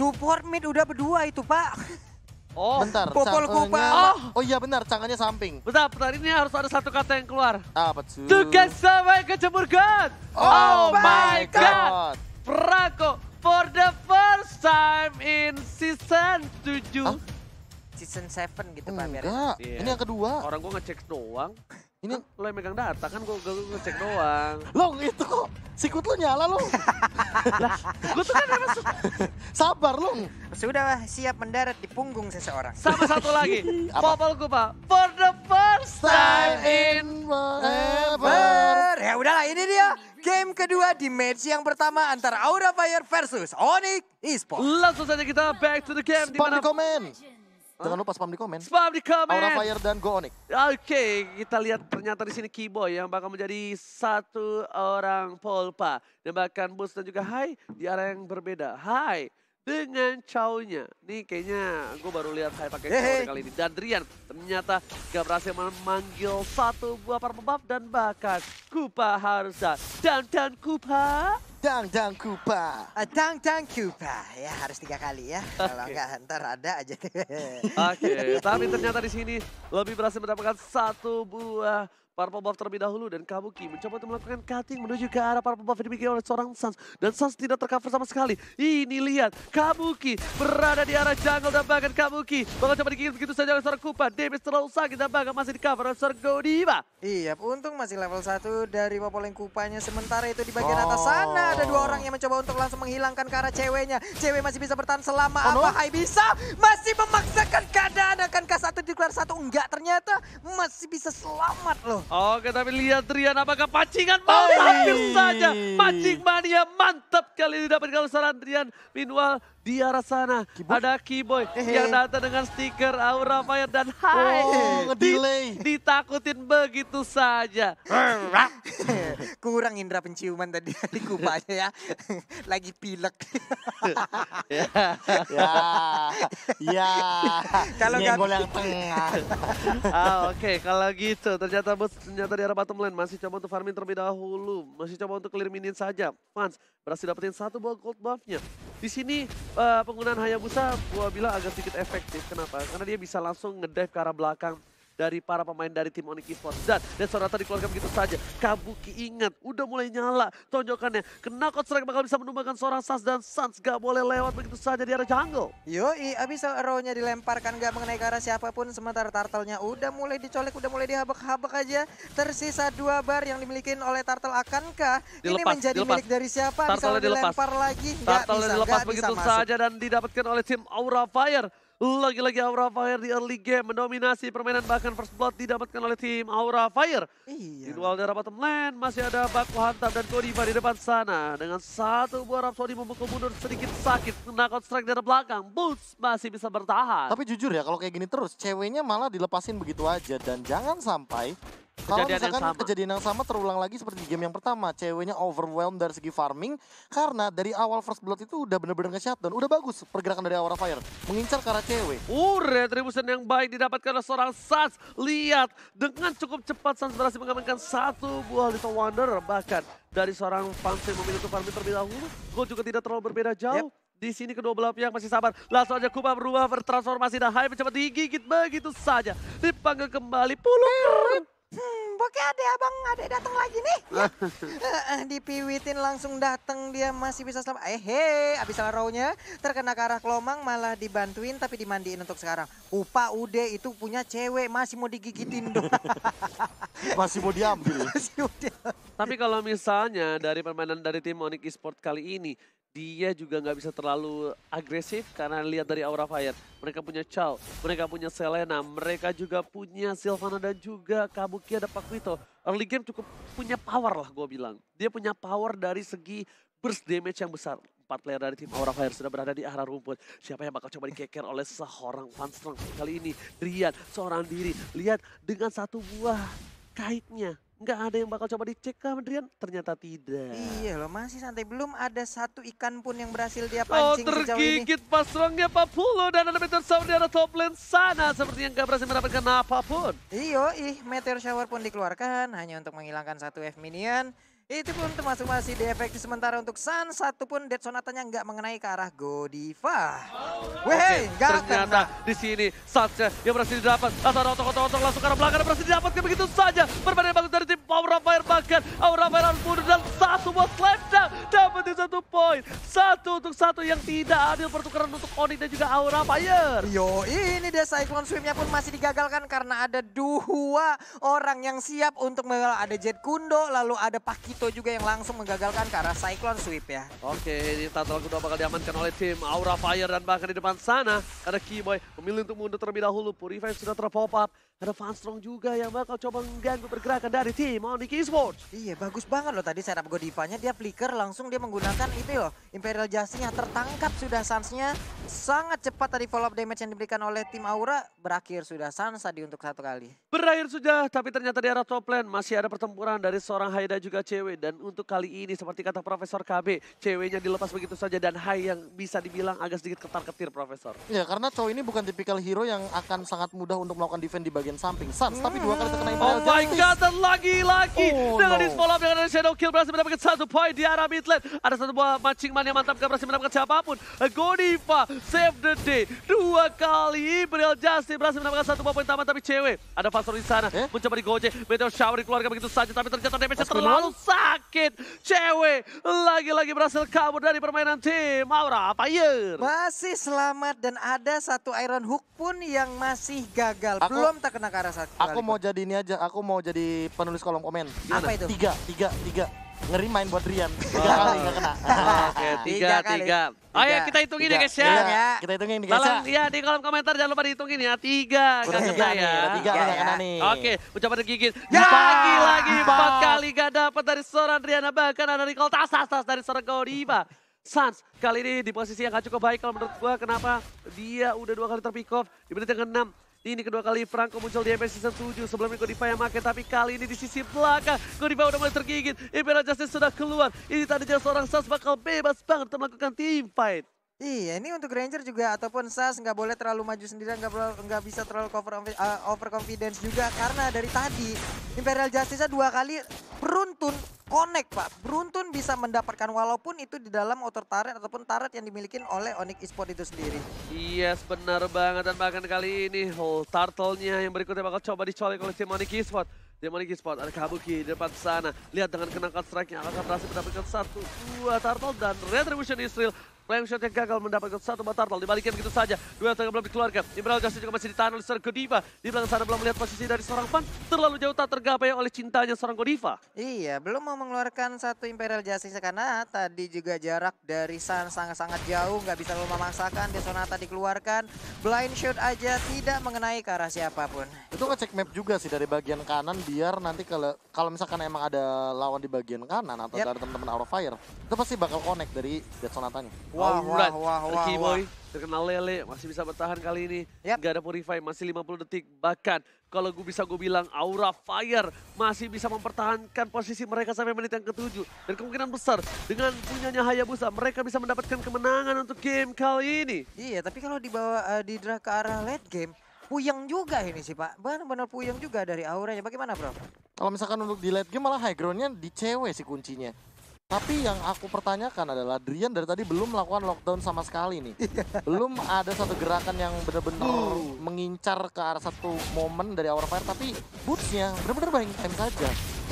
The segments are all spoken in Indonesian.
Support mid udah berdua itu pak. Oh, bentar. Popol oh, iya, oh. oh iya benar, cangannya samping. Bentar, bentar ini harus ada satu kata yang keluar. Apa tuh? Tugas sama kecebur God. Oh, oh my God. God. Prako for the first time in season 7. Huh? Season 7 gitu Pak Enggak, yeah. ini yang kedua. Orang gua ngecek doang. Ini kan lo yang megang data kan gue ngecek doang. Long itu kok sikut lo nyala lo. lah, gue tuh kan emang sabar lo. Sudah siap mendarat di punggung seseorang. Sama satu lagi. Popol gue pak. For the first time in forever. Ya udahlah ini dia game kedua di match yang pertama antara Aura Fire versus Onyx Esports. Langsung saja kita back to the game. Spot di komen. Jangan lupa spam di komen. Spam di komen. Aura Fire dan Go Onik. Oke, okay, kita lihat ternyata di sini Keyboy yang bakal menjadi satu orang polpa. Dan bahkan Bus dan juga Hai di arah yang berbeda. Hai dengan nya Nih kayaknya gue baru lihat Hai pakai cow kali ini. Dan Rian Ternyata gak berhasil memanggil satu buah perbebab dan bahkan Kupa harusnya. Dan dan Kupa. Dang dang kupa. Eh, dang dang kupa. Ya harus tiga kali ya. Okay. Kalau enggak ntar ada aja. Oke, okay. tapi ternyata di sini lebih berhasil mendapatkan satu buah Purple Buff terlebih dahulu dan Kabuki mencoba untuk melakukan cutting menuju ke arah Purple Buff yang dimiliki oleh seorang Sans. Dan Sans tidak tercover sama sekali. Ini lihat, Kabuki berada di arah jungle dan bahkan Kabuki bakal coba dikirim begitu saja oleh seorang Kupa damage terlalu sakit bahkan masih di cover oleh Sorgo Iya, untung masih level 1 dari popoleng Kupanya. Sementara itu di bagian oh. atas sana ada dua oh. orang yang mencoba untuk langsung menghilangkan ke arah ceweknya. Cewek masih bisa bertahan selama oh, no. apa Hai bisa. Masih memaksakan keadaan. Akankah satu dikeluar satu? Enggak, ternyata masih bisa selamat loh. Oke, tapi lihat Rian apakah pacingan mau hampir saja. Pancing mania mantap kali ini dapat kalau saran Rian. Meanwhile, di arah sana Keyboard? ada Keyboy Hehehe. yang datang dengan stiker Aura Fire dan oh, Hai. Oh, di, delay. ditakutin begitu saja. Eh, kurang indera penciuman tadi dari kupanya ya. Lagi pilek. Ya. ya. Ya. Kalau nggak yang tengah. ah, oke, okay. kalau gitu ternyata bos ternyata di arah bottom lane masih coba untuk farming terlebih dahulu, masih coba untuk clear minion saja. Fans berhasil dapetin satu buah gold buffnya Di sini uh, penggunaan Hayabusa gua bilang agak sedikit efektif. Kenapa? Karena dia bisa langsung ngedive ke arah belakang dari para pemain dari tim Onyx Esports. Dan, dan Sonata dikeluarkan begitu saja. Kabuki ingat, udah mulai nyala tonjokannya. Kena Cold Strike bakal bisa menumbangkan seorang Sans dan Sans gak boleh lewat begitu saja di arah jungle. Yoi, abis arrownya dilemparkan gak mengenai ke arah siapapun. Sementara Turtle-nya udah mulai dicolek, udah mulai dihabek-habek aja. Tersisa dua bar yang dimiliki oleh Turtle. Akankah dilepas, ini menjadi dilepas. milik dari siapa? bisa dilempar lagi, gak Turtle bisa, dilepas gak begitu bisa saja dan didapatkan oleh tim Aura Fire. Lagi-lagi Aura Fire di early game mendominasi permainan bahkan first blood didapatkan oleh tim Aura Fire. Iya. Di luar daerah bottom lane masih ada Baku Hantam dan Kodiva di depan sana. Dengan satu buah Rhapsody memukul mundur sedikit sakit. Kena strike dari belakang. Boots masih bisa bertahan. Tapi jujur ya kalau kayak gini terus ceweknya malah dilepasin begitu aja. Dan jangan sampai kalau misalkan yang kejadian yang sama terulang lagi seperti di game yang pertama, ceweknya overwhelmed dari segi farming karena dari awal first blood itu udah bener-bener nge dan Udah bagus pergerakan dari Aura Fire, mengincar ke arah cewek. Uh, retribution yang baik didapatkan oleh seorang Sans. Lihat, dengan cukup cepat Sans berhasil mengamankan satu buah Little Wonder. Bahkan dari seorang Pamsin memilih untuk farming terlebih dahulu. Gue juga tidak terlalu berbeda jauh. Yep. Di sini kedua belah pihak masih sabar. Langsung aja Kuba berubah bertransformasi dan Hai mencoba digigit begitu saja. Dipanggil kembali. puluhan Hmm, pokoknya ada abang ada datang lagi nih. Ya. Dipiwitin langsung datang dia masih bisa selamat. Eh he, abis salah rownya terkena ke arah kelomang malah dibantuin tapi dimandiin untuk sekarang. Upa Ude itu punya cewek masih mau digigitin dong. masih mau diambil. masih mau Tapi kalau misalnya dari permainan dari tim Onyx Esport kali ini dia juga nggak bisa terlalu agresif karena lihat dari aura Fire. Mereka punya Chow, mereka punya Selena, mereka juga punya Sylvana dan juga Kabuki ada Pak Pakwito. Early game cukup punya power lah gue bilang. Dia punya power dari segi burst damage yang besar. Empat player dari tim Aura Fire sudah berada di arah rumput. Siapa yang bakal coba dikeker oleh seorang Strong kali ini? Rian, seorang diri. Lihat dengan satu buah kaitnya nggak ada yang bakal coba dicek kah Adrian? Ternyata tidak. Iya loh masih santai. Belum ada satu ikan pun yang berhasil dia oh, pancing oh, tergigit pas Papulo dan ada meteor shower di arah top lane sana. Sepertinya nggak berhasil mendapatkan apapun. iyo ih meteor shower pun dikeluarkan hanya untuk menghilangkan satu F minion. Itu pun termasuk masih di sementara untuk Sun. Satu pun Dead Sonatanya nggak mengenai ke arah Godiva. Oh, Weh, nggak okay. Ternyata di sini saja yang berhasil didapat. Atau otong otong langsung karena belakang berhasil didapat begitu saja. Perbandingan bagus dari tim Aura Fire bahkan. Aura Fire harus mundur dan satu buat slam dapat di satu poin. Satu untuk satu yang tidak adil pertukaran untuk Onyx dan juga Aura Fire. Yo, ini dia Cyclone Swim-nya pun masih digagalkan karena ada dua orang yang siap untuk mengelola. Ada Jet Kundo, lalu ada Pakit. Tato juga yang langsung menggagalkan ke arah Cyclone Sweep ya. Oke, ini Tato kedua bakal diamankan oleh tim Aura Fire dan bahkan di depan sana. Karena Keyboy memilih untuk mundur terlebih dahulu. Purify sudah terpop up. Ada strong juga yang bakal coba mengganggu pergerakan dari tim Onyx Esports. Iya, bagus banget loh tadi setup Godiva-nya. Dia flicker langsung dia menggunakan itu loh. Imperial Justice-nya tertangkap sudah sans nya Sangat cepat tadi follow up damage yang diberikan oleh tim Aura. Berakhir sudah sans tadi untuk satu kali. Berakhir sudah, tapi ternyata di arah top lane masih ada pertempuran dari seorang Haida juga cewek. Dan untuk kali ini seperti kata Profesor KB, ceweknya dilepas begitu saja. Dan Hai yang bisa dibilang agak sedikit ketar-ketir Profesor. Ya, karena cowok ini bukan tipikal hero yang akan sangat mudah untuk melakukan defense di bagian bagian samping. Sans tapi dua kali terkena oh Imperial Oh Justice. my god dan lagi-lagi oh, dengan no. disfollow dengan shadow kill berhasil mendapatkan satu poin di arah mid lane. Ada satu buah matching man yang mantap gak berhasil mendapatkan siapapun. Godiva save the day. Dua kali Imperial Justice berhasil mendapatkan satu buah poin tambahan tapi cewek. Ada Fasor di sana eh? mencoba gojek Meteor shower dikeluarkan begitu saja tapi ternyata damage-nya terlalu sakit. Cewek lagi-lagi berhasil kabur dari permainan tim Aura Fire. Iya? Masih selamat dan ada satu Iron Hook pun yang masih gagal. Aku... Belum terkena kena ke arah sakit. Aku mau jadi ini aja, aku mau jadi penulis kolom komen. Gimana? Apa itu? Tiga, tiga, tiga. Ngeri main buat Rian. Tiga kali nggak kena. Oke, tiga, tiga. Oh ya kita hitungin ya guys ya. Iya, kita hitungin guys ya. Tolong ya iya, di kolom komentar jangan lupa dihitungin ya. Tiga, nggak kena ya. Tiga iya, nggak kena nih. Oke, ucapan dari Gigit. Lagi lagi empat kali gak dapat dari seorang Riana. Bahkan ada di kol tas-tas dari seorang Godiva. Sans kali ini di posisi yang gak cukup baik kalau menurut gua. Kenapa? Dia udah dua kali terpick off di menit yang ke-6. Ini kedua kali Franco muncul di MS Season 7. Sebelumnya Godiva yang pakai tapi kali ini di sisi belakang. Godiva udah mulai tergigit. Imperial Justice sudah keluar. Ini tadi jelas seorang Sas bakal bebas banget untuk melakukan team fight. Iya, ini untuk Ranger juga ataupun Sas nggak boleh terlalu maju sendirian, nggak nggak bisa terlalu cover uh, eh, confidence juga karena dari tadi Imperial Justice dua kali beruntun connect Pak. Beruntun bisa mendapatkan walaupun itu di dalam outer taret ataupun taret yang dimiliki oleh Onyx Esports itu sendiri. Yes, iya, benar banget. Dan bahkan kali ini oh, turtle-nya yang berikutnya bakal coba dicolek oleh tim Onyx Tim Demonic Spot ada Kabuki di depan sana. Lihat dengan kenakan strike-nya akan berhasil mendapatkan satu, dua turtle dan Retribution Israel Flaming Shot yang gagal mendapatkan satu batardal. dibalikin begitu saja. Dua tangan belum dikeluarkan. Imperial Justice juga masih ditahan oleh seorang Godiva. Di belakang sana belum melihat posisi dari seorang Pan. Terlalu jauh tak tergapai oleh cintanya seorang Godiva. Iya, belum mau mengeluarkan satu Imperial Justice karena tadi juga jarak dari Sun sangat-sangat jauh. Nggak bisa lama memaksakan. Sonata dikeluarkan. Blind Shot aja tidak mengenai ke arah siapapun. Itu ngecek map juga sih dari bagian kanan biar nanti kalau kalau misalkan emang ada lawan di bagian kanan atau yep. dari teman-teman Aura Fire itu pasti bakal connect dari Sonatanya. Wah, wah, wah, wah, wah, Boy terkenal lele, masih bisa bertahan kali ini. Yep. Gak ada purify, masih 50 detik. Bahkan kalau gue bisa gue bilang Aura Fire masih bisa mempertahankan posisi mereka sampai menit yang ketujuh. Dan kemungkinan besar dengan punyanya Hayabusa mereka bisa mendapatkan kemenangan untuk game kali ini. Iya tapi kalau dibawa uh, Didra ke arah late game puyeng juga ini sih Pak. Benar-benar puyeng juga dari auranya. Bagaimana bro? Kalau misalkan untuk di late game malah high groundnya di cewek sih kuncinya. Tapi yang aku pertanyakan adalah Drian dari tadi belum melakukan lockdown sama sekali nih. belum ada satu gerakan yang benar-benar hmm. mengincar ke arah satu momen dari Fire tapi bootsnya benar-benar buying time saja.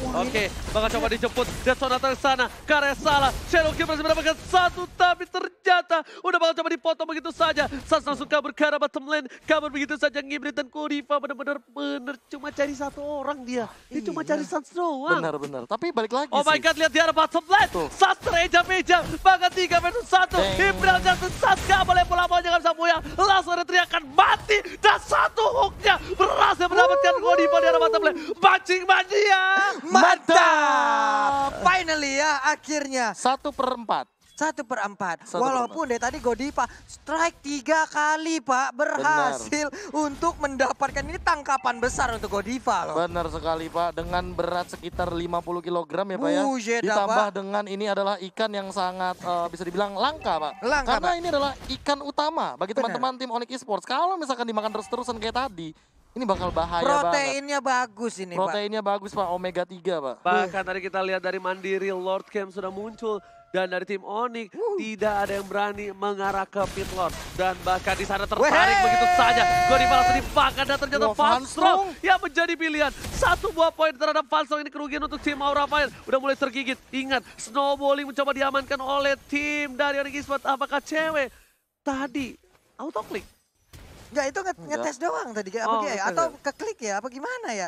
Oke, bakal coba dijemput. Jetson datang ke sana. Karya salah. Shadow King masih mendapatkan satu, tapi ternyata udah bakal coba dipotong begitu saja. Sans langsung kabur ke arah bottom lane. Kabur begitu saja. Ngibrit dan Kuripa benar-benar bener cuma cari satu orang dia. Dia iya. cuma cari Sans doang. Benar-benar. Tapi balik lagi Oh my God, lihat di arah bottom lane. Tuh. Sans terejam-ejam. Bahkan 3 versus 1. Imperial Jackson Sans gak boleh pula mau jangan bisa ya. Langsung ada teriakan mati. Dan satu hooknya berhasil mendapatkan Kodiva di arah bottom lane. Bacing mania. Ya. Mantap! Finally ya, akhirnya. Satu per empat. Satu per empat. Satu Walaupun per empat. dari tadi Godipa strike tiga kali Pak. Berhasil Benar. untuk mendapatkan ini tangkapan besar untuk Godiva loh. Benar sekali Pak. Dengan berat sekitar 50 kg ya Pak ya. Bujeda, Ditambah Pak. dengan ini adalah ikan yang sangat uh, bisa dibilang langka Pak. Langka, Karena Pak. ini adalah ikan utama bagi teman-teman tim Onyx Esports. Kalau misalkan dimakan terus-terusan kayak tadi ini bakal bahaya Proteinnya banget. bagus ini Proteinnya Pak. bagus Pak, omega 3 Pak. Bahkan tadi kita lihat dari Mandiri, Lord cam sudah muncul. Dan dari tim Onyx uh. tidak ada yang berani mengarah ke pit lord. Dan bahkan di sana tertarik begitu saja. Gori langsung dipakai dan ternyata Fanstrong yang menjadi pilihan. Satu buah poin terhadap Fanstrong ini kerugian untuk tim Aura Fire. Udah mulai tergigit. Ingat, snowballing mencoba diamankan oleh tim dari Onyx Esports. Apakah cewek? Tadi auto click? Enggak itu nge ngetes doang tadi apa oh, dia ya? Atau keklik ya? Apa gimana ya?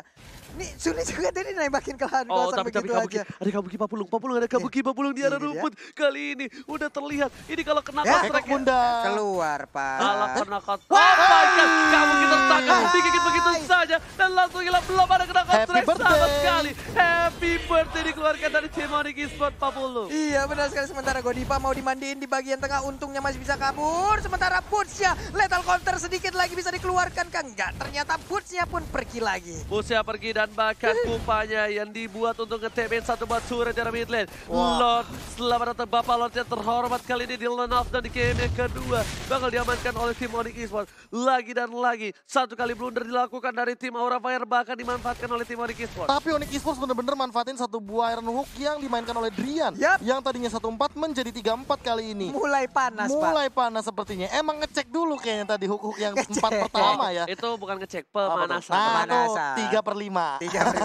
Ini sulit juga tadi nembakin kelahan lahan oh, kosong tapi, begitu tapi Kabuki, aja. Ada Kabuki Papulung, Papulung ada Kabuki yeah. Papulung di arah iya, iya. rumput. Dia. Kali ini udah terlihat. Ini kalau kena ya, kontrak ya. Keluar, Pak. Kalau kena kontrak. Oh my kita Kabuki tertangkap, digigit begitu saja. Dan langsung hilang. Belum ada kena kontrak sama sekali. Hey. Happy birthday dikeluarkan dari tim Onyx Esports Papulu. Iya benar sekali. Sementara Godiva mau dimandiin di bagian tengah. Untungnya masih bisa kabur. Sementara Bootsnya lethal counter sedikit lagi bisa dikeluarkan. Kang. Enggak, ternyata Bootsnya pun pergi lagi. Bootsnya pergi dan bahkan uhuh. kupanya yang dibuat untuk ngetemin satu buat Surya dari mid lane. Wow. Lord, selamat datang Bapak Lord yang terhormat kali ini di Lone off dan di game yang kedua. Bakal diamankan oleh tim Esports. Lagi dan lagi, satu kali blunder dilakukan dari tim Aura Fire bahkan dimanfaatkan oleh tim Onyx Esports. Tapi Onyx Esports benar-benar manfaat manfaatin satu buah Iron Hook yang dimainkan oleh Drian. Yep. Yang tadinya satu empat menjadi tiga empat kali ini. Mulai panas, Mulai Pak. panas sepertinya. Emang ngecek dulu kayaknya tadi hook-hook yang empat pertama ya. Itu bukan ngecek, pemanasan. Nah, pemanasan. 3 per lima 3 per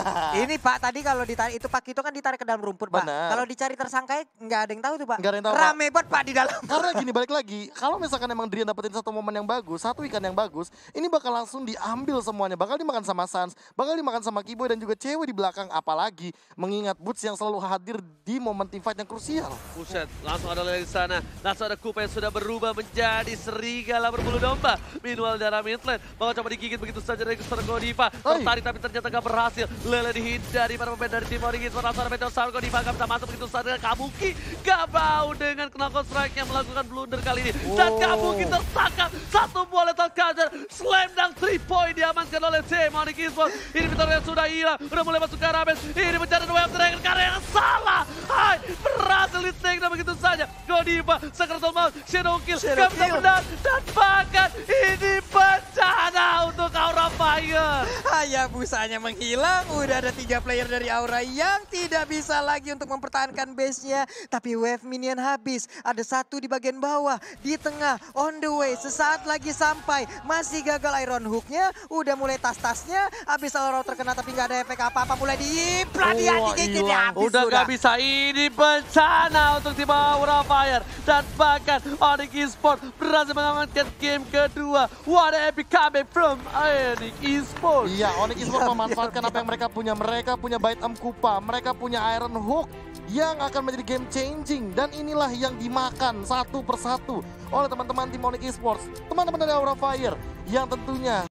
5. ini Pak, tadi kalau ditarik, itu Pak itu kan ditarik ke dalam rumput, Pak. Kalau dicari tersangka nggak ada yang tahu tuh, Pak. Nggak ada yang tahu, Rame banget, Pak, di dalam. Karena gini, balik lagi. Kalau misalkan emang Drian dapetin satu momen yang bagus, satu ikan yang bagus, ini bakal langsung diambil semuanya. Bakal dimakan sama Sans, bakal dimakan sama Kiboy dan juga cewek di belakang. Apalagi mengingat Boots yang selalu hadir di momen team fight yang krusial. Buset, langsung ada lagi di sana. Langsung ada Kupa yang sudah berubah menjadi serigala berbulu domba. Minimal darah Midland, Mau coba digigit begitu saja dari Kuster Godiva. Tertarik tapi ternyata gak berhasil. Lele dihindari para pemain dari tim Origins. Langsung ada Meteor Sound Godiva gak bisa masuk begitu saja. Kabuki gak mau dengan knockout strike yang melakukan blunder kali ini. Dan oh. Kabuki tertangkap satu buah lethal counter. Slam dunk 3 point diamankan oleh tim Origins. Ini Meteor yang sudah hilang, udah mulai masuk ke Arabes. Ini mencari Web Dragon karena yang salah. Hai, berhasil di take dan begitu saja. Godiva, Sakrasol Mount, Shadow Kill, Shadow Gak dan bahkan ini Pak untuk Aura Fire. Haya busanya menghilang, udah ada tiga player dari Aura yang tidak bisa lagi untuk mempertahankan base-nya. Tapi wave minion habis, ada satu di bagian bawah, di tengah, on the way, sesaat lagi sampai. Masih gagal Iron Hook-nya, udah mulai tas-tasnya, habis Aura terkena tapi nggak ada efek apa-apa, mulai diimplan, dia iya. habis udah. nggak bisa, ini bencana untuk tim Aura Fire. Dan bahkan Onyx Sport berhasil mengamankan game kedua. What a epic comeback from Ionic Esports. Iya, Ionic Esports iya, memanfaatkan apa yang mereka punya. Mereka punya Bite Kupa, mereka punya Iron Hook yang akan menjadi game changing dan inilah yang dimakan satu persatu oleh teman-teman tim Onyx Esports, teman-teman dari Aura Fire yang tentunya